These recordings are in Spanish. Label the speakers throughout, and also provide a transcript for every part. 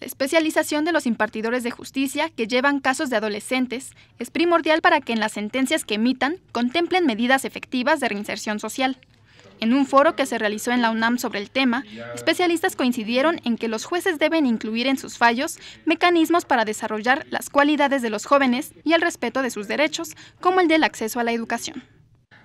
Speaker 1: La especialización de los impartidores de justicia que llevan casos de adolescentes es primordial para que en las sentencias que emitan contemplen medidas efectivas de reinserción social. En un foro que se realizó en la UNAM sobre el tema, especialistas coincidieron en que los jueces deben incluir en sus fallos mecanismos para desarrollar las cualidades de los jóvenes y el respeto de sus derechos, como el del acceso a la educación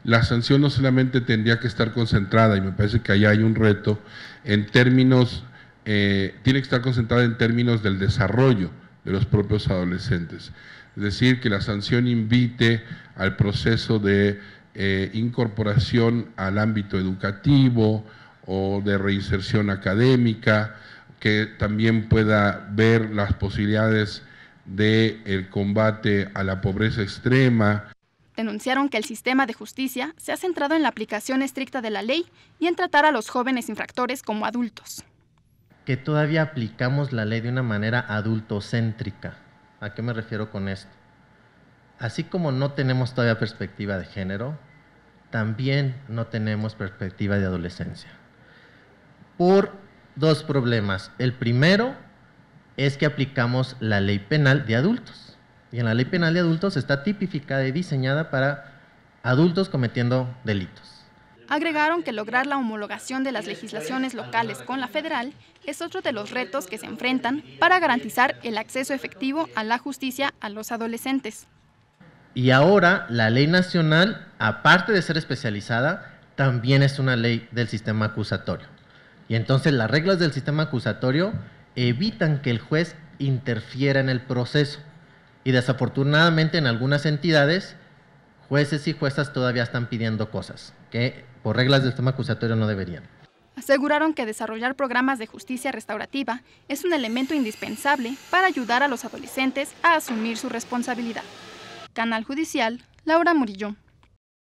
Speaker 2: la sanción no solamente tendría que estar concentrada, y me parece que ahí hay un reto, en términos eh, tiene que estar concentrada en términos del desarrollo de los propios adolescentes. Es decir, que la sanción invite al proceso de eh, incorporación al ámbito educativo o de reinserción académica, que también pueda ver las posibilidades del el combate a la pobreza extrema.
Speaker 1: Denunciaron que el sistema de justicia se ha centrado en la aplicación estricta de la ley y en tratar a los jóvenes infractores como adultos
Speaker 3: que todavía aplicamos la ley de una manera adultocéntrica. ¿A qué me refiero con esto? Así como no tenemos todavía perspectiva de género, también no tenemos perspectiva de adolescencia. Por dos problemas. El primero es que aplicamos la ley penal de adultos. Y en la ley penal de adultos está tipificada y diseñada para adultos cometiendo delitos.
Speaker 1: Agregaron que lograr la homologación de las legislaciones locales con la federal es otro de los retos que se enfrentan para garantizar el acceso efectivo a la justicia a los adolescentes.
Speaker 3: Y ahora la ley nacional, aparte de ser especializada, también es una ley del sistema acusatorio. Y entonces las reglas del sistema acusatorio evitan que el juez interfiera en el proceso. Y desafortunadamente en algunas entidades, jueces y juezas todavía están pidiendo cosas que por reglas del sistema acusatorio no deberían.
Speaker 1: Aseguraron que desarrollar programas de justicia restaurativa es un elemento indispensable para ayudar a los adolescentes a asumir su responsabilidad. Canal Judicial, Laura Murillo.